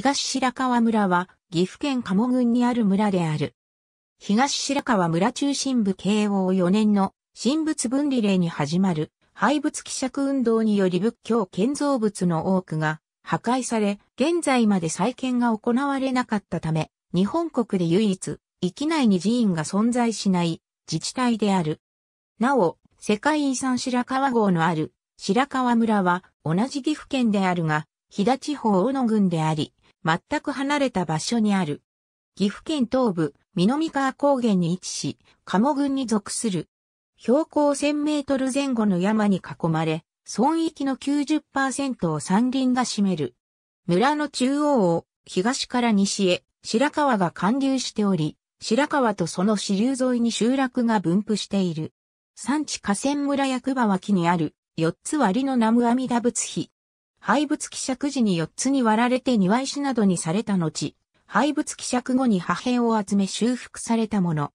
東白川村は岐阜県鴨郡にある村である。東白川村中心部慶応4年の神仏分離令に始まる廃仏希釈運動により仏教建造物の多くが破壊され、現在まで再建が行われなかったため、日本国で唯一、域内に寺院が存在しない自治体である。なお、世界遺産白川郷のある白川村は同じ岐阜県であるが、飛騨地方小野郡であり、全く離れた場所にある。岐阜県東部、南川高原に位置し、鴨郡に属する。標高1000メートル前後の山に囲まれ、村域の90%を山林が占める。村の中央を東から西へ白川が貫流しており、白川とその支流沿いに集落が分布している。産地河川村役場脇にある四つ割の南無阿弥陀仏碑、廃物希釈時に4つに割られて庭石などにされた後、廃物希釈後に破片を集め修復されたもの。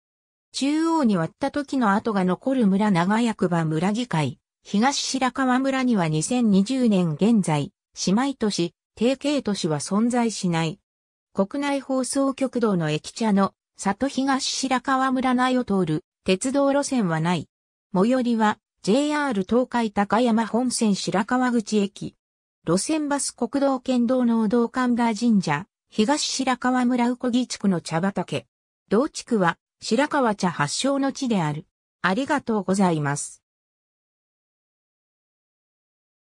中央に割った時の跡が残る村長役場村議会、東白川村には2020年現在、姉妹都市、定型都市は存在しない。国内放送局道の駅茶の里東白川村内を通る鉄道路線はない。最寄りは JR 東海高山本線白川口駅。路線バス国道県道の道館が神社、東白川村うこぎ地区の茶畑。同地区は白川茶発祥の地である。ありがとうございます。